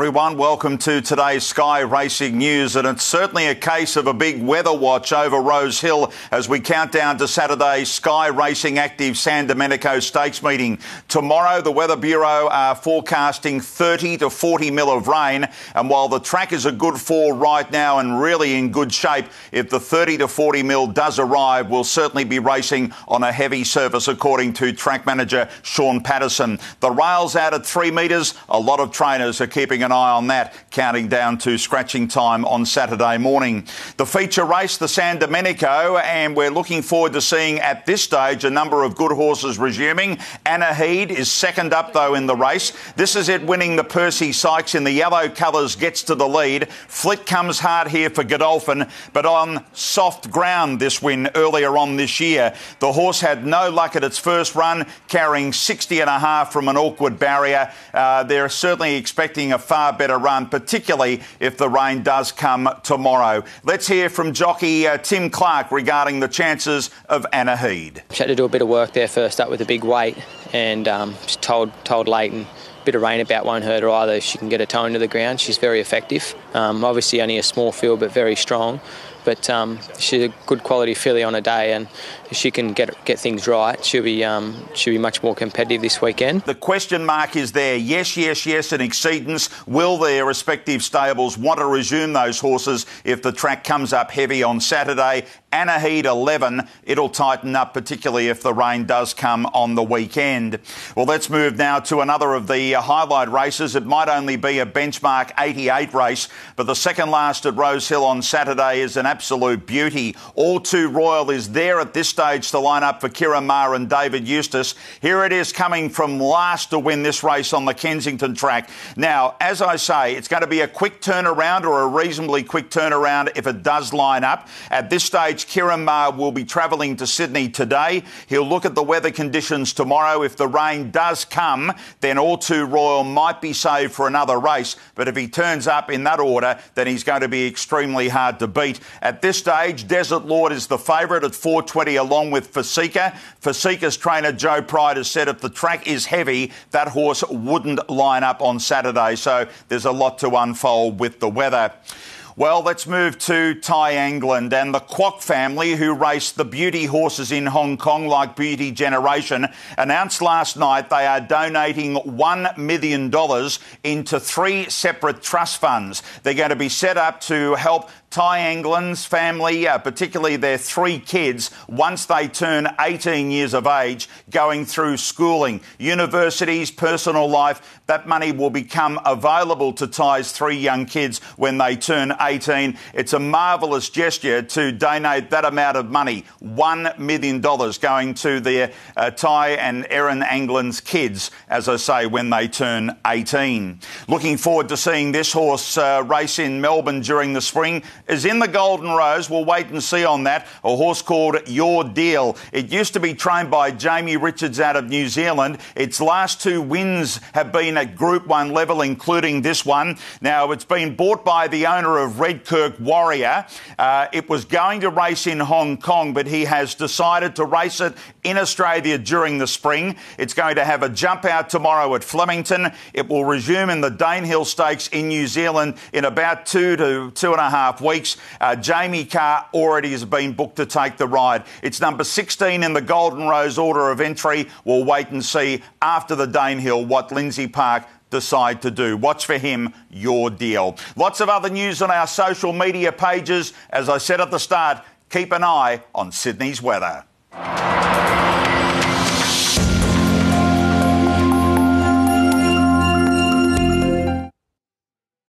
everyone. Welcome to today's Sky Racing News. And it's certainly a case of a big weather watch over Rose Hill as we count down to Saturday's Sky Racing Active San Domenico Stakes meeting. Tomorrow, the Weather Bureau are forecasting 30 to 40 mil of rain. And while the track is a good four right now and really in good shape, if the 30 to 40 mil does arrive, we'll certainly be racing on a heavy surface, according to track manager Sean Patterson. The rail's out at three metres. A lot of trainers are keeping an an eye on that, counting down to scratching time on Saturday morning. The feature race, the San Domenico, and we're looking forward to seeing at this stage a number of good horses resuming. Anna Heed is second up, though, in the race. This is it winning the Percy Sykes in the yellow colours, gets to the lead. Flit comes hard here for Godolphin, but on soft ground this win earlier on this year. The horse had no luck at its first run, carrying 60 and a half from an awkward barrier. Uh, they're certainly expecting a far far better run, particularly if the rain does come tomorrow. Let's hear from jockey uh, Tim Clark regarding the chances of Annaheed. She had to do a bit of work there first up with a big weight, and um, she told told Leighton a bit of rain about won't hurt her either. she can get a toe into the ground, she's very effective. Um, obviously, only a small field, but very strong. But um, she's a good quality filly on a day, and if she can get get things right, she'll be um, she'll be much more competitive this weekend. The question mark is there. Yes, yes, yes, and exceedance. Will their respective stables want to resume those horses if the track comes up heavy on Saturday? Anaheed 11, it'll tighten up, particularly if the rain does come on the weekend. Well, let's move now to another of the uh, highlight races. It might only be a benchmark 88 race, but the second last at Rosehill on Saturday is an absolute beauty. All Too Royal is there at this stage to line up for Kira Maher and David Eustace. Here it is coming from last to win this race on the Kensington track. Now, as I say, it's going to be a quick turnaround or a reasonably quick turnaround if it does line up. At this stage, Kira Maher will be travelling to Sydney today. He'll look at the weather conditions tomorrow. If the rain does come, then All Too Royal might be saved for another race. But if he turns up in that order, then he's going to be extremely hard to beat. At this stage, Desert Lord is the favourite at 420 along with Fasika. Fasika's trainer Joe Pride has said if the track is heavy, that horse wouldn't line up on Saturday. So there's a lot to unfold with the weather. Well, let's move to Thai England and the Kwok family, who race the beauty horses in Hong Kong like Beauty Generation, announced last night they are donating $1 million into three separate trust funds. They're going to be set up to help Ty England's family, uh, particularly their three kids, once they turn 18 years of age, going through schooling, universities, personal life, that money will become available to Ty's three young kids when they turn 18. It's a marvellous gesture to donate that amount of money, $1 million going to their uh, Ty and Erin England's kids, as I say, when they turn 18. Looking forward to seeing this horse uh, race in Melbourne during the spring is in the Golden Rose. We'll wait and see on that. A horse called Your Deal. It used to be trained by Jamie Richards out of New Zealand. Its last two wins have been at Group 1 level, including this one. Now, it's been bought by the owner of Redkirk Warrior. Uh, it was going to race in Hong Kong, but he has decided to race it in Australia during the spring. It's going to have a jump out tomorrow at Flemington. It will resume in the Danehill Stakes in New Zealand in about two to two and a half weeks weeks. Uh, Jamie Carr already has been booked to take the ride. It's number 16 in the Golden Rose order of entry. We'll wait and see after the Danehill what Lindsay Park decide to do. Watch for him, your deal. Lots of other news on our social media pages. As I said at the start, keep an eye on Sydney's weather.